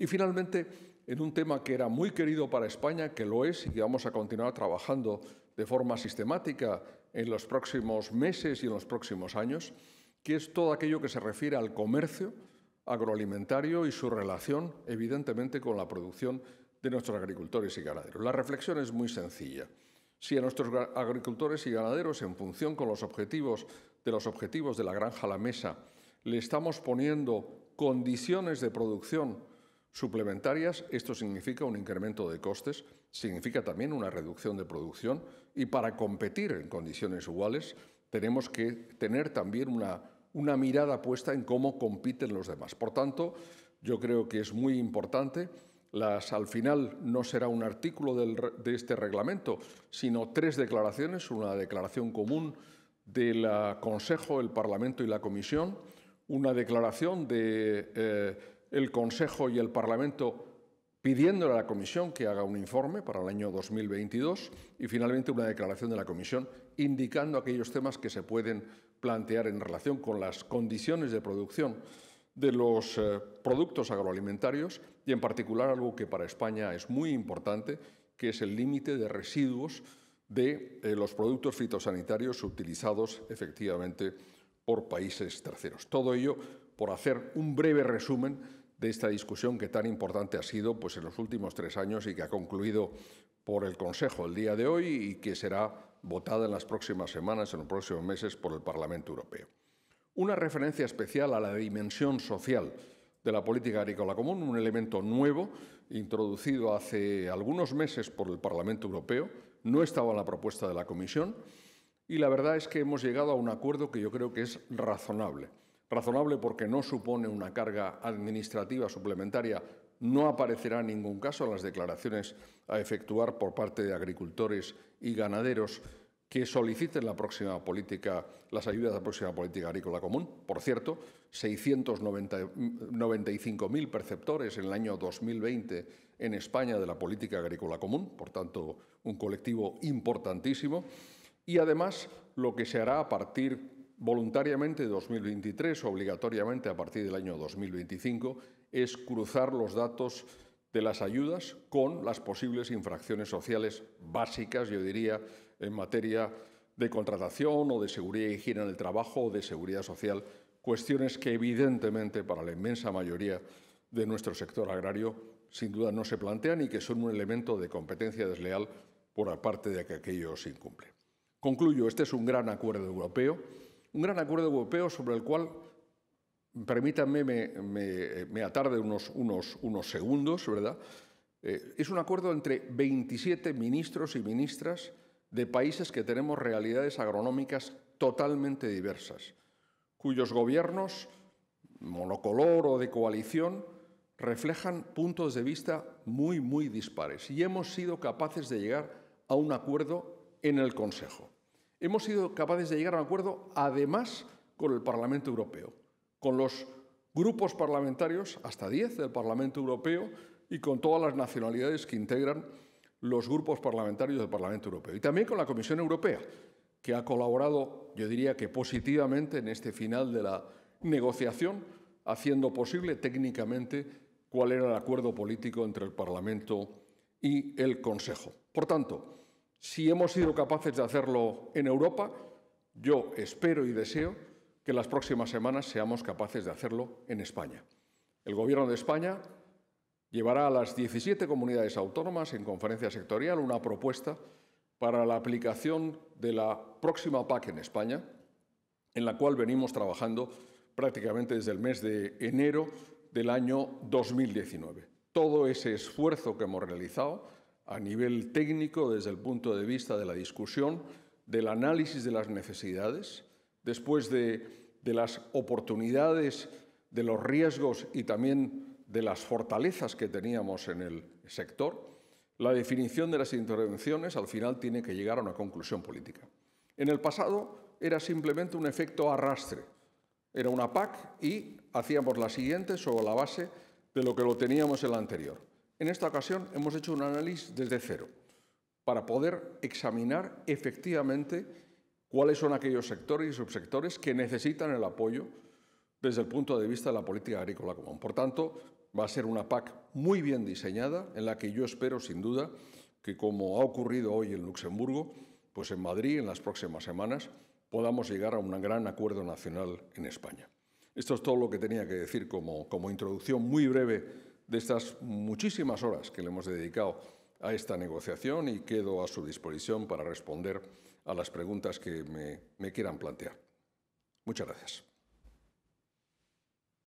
Y finalmente, en un tema que era muy querido para España, que lo es y que vamos a continuar trabajando de forma sistemática en los próximos meses y en los próximos años, que es todo aquello que se refiere al comercio agroalimentario y su relación, evidentemente, con la producción de nuestros agricultores y ganaderos. La reflexión es muy sencilla. Si a nuestros agricultores y ganaderos, en función con los objetivos de los objetivos de la granja a la mesa, le estamos poniendo condiciones de producción Suplementarias, esto significa un incremento de costes, significa también una reducción de producción y para competir en condiciones iguales tenemos que tener también una, una mirada puesta en cómo compiten los demás. Por tanto, yo creo que es muy importante. Las, al final no será un artículo de este reglamento, sino tres declaraciones, una declaración común del Consejo, el Parlamento y la Comisión, una declaración de... Eh, el Consejo y el Parlamento pidiéndole a la Comisión que haga un informe para el año 2022 y finalmente una declaración de la Comisión indicando aquellos temas que se pueden plantear en relación con las condiciones de producción de los eh, productos agroalimentarios y en particular algo que para España es muy importante, que es el límite de residuos de eh, los productos fitosanitarios utilizados efectivamente por países terceros. Todo ello por hacer un breve resumen de esta discusión que tan importante ha sido pues, en los últimos tres años y que ha concluido por el Consejo el día de hoy y que será votada en las próximas semanas, en los próximos meses, por el Parlamento Europeo. Una referencia especial a la dimensión social de la política agrícola común, un elemento nuevo introducido hace algunos meses por el Parlamento Europeo, no estaba en la propuesta de la Comisión y la verdad es que hemos llegado a un acuerdo que yo creo que es razonable razonable porque no supone una carga administrativa suplementaria. No aparecerá en ningún caso las declaraciones a efectuar por parte de agricultores y ganaderos que soliciten la próxima política, las ayudas de la próxima política agrícola común. Por cierto, 695.000 perceptores en el año 2020 en España de la política agrícola común, por tanto, un colectivo importantísimo. Y además, lo que se hará a partir voluntariamente 2023, obligatoriamente a partir del año 2025, es cruzar los datos de las ayudas con las posibles infracciones sociales básicas, yo diría, en materia de contratación o de seguridad y higiene en el trabajo o de seguridad social, cuestiones que evidentemente para la inmensa mayoría de nuestro sector agrario sin duda no se plantean y que son un elemento de competencia desleal por la parte de que aquellos incumple. Concluyo, este es un gran acuerdo europeo un gran acuerdo europeo sobre el cual, permítanme, me, atarde unos, segundos, ¿verdad? Eh, es un acuerdo entre 27 ministros y ministras de países que tenemos realidades agronómicas totalmente diversas, cuyos gobiernos, monocolor o de coalición, reflejan puntos de vista muy, muy dispares y hemos sido capaces de llegar a un acuerdo en el Consejo hemos sido capaces de llegar a un acuerdo, además, con el Parlamento Europeo, con los grupos parlamentarios, hasta 10 del Parlamento Europeo, y con todas las nacionalidades que integran los grupos parlamentarios del Parlamento Europeo. Y también con la Comisión Europea, que ha colaborado, yo diría que positivamente, en este final de la negociación, haciendo posible técnicamente cuál era el acuerdo político entre el Parlamento y el Consejo. Por tanto, si hemos sido capaces de hacerlo en Europa, yo espero y deseo que las próximas semanas seamos capaces de hacerlo en España. El Gobierno de España llevará a las 17 comunidades autónomas en conferencia sectorial una propuesta para la aplicación de la próxima PAC en España, en la cual venimos trabajando prácticamente desde el mes de enero del año 2019. Todo ese esfuerzo que hemos realizado a nivel técnico desde el punto de vista de la discusión, del análisis de las necesidades, después de, las oportunidades, de los riesgos y también de las fortalezas que teníamos en el sector, la definición de las intervenciones al final tiene que llegar a una conclusión política. En el pasado era simplemente un efecto arrastre. Era una PAC y hacíamos la siguiente sobre la base de lo que lo teníamos en la anterior. En esta ocasión hemos hecho un análisis desde cero para poder examinar efectivamente cuáles son aquellos sectores y subsectores que necesitan el apoyo desde el punto de vista de la política agrícola común. Por tanto, va a ser una PAC muy bien diseñada, en la que yo espero, sin duda, que como ha ocurrido hoy en Luxemburgo, pues en Madrid, en las próximas semanas, podamos llegar a un gran acuerdo nacional en España. Esto es todo lo que tenía que decir como, como introducción muy breve de estas muchísimas horas que le hemos dedicado a esta negociación y quedo a su disposición para responder a las preguntas que me, quieran plantear. Muchas gracias.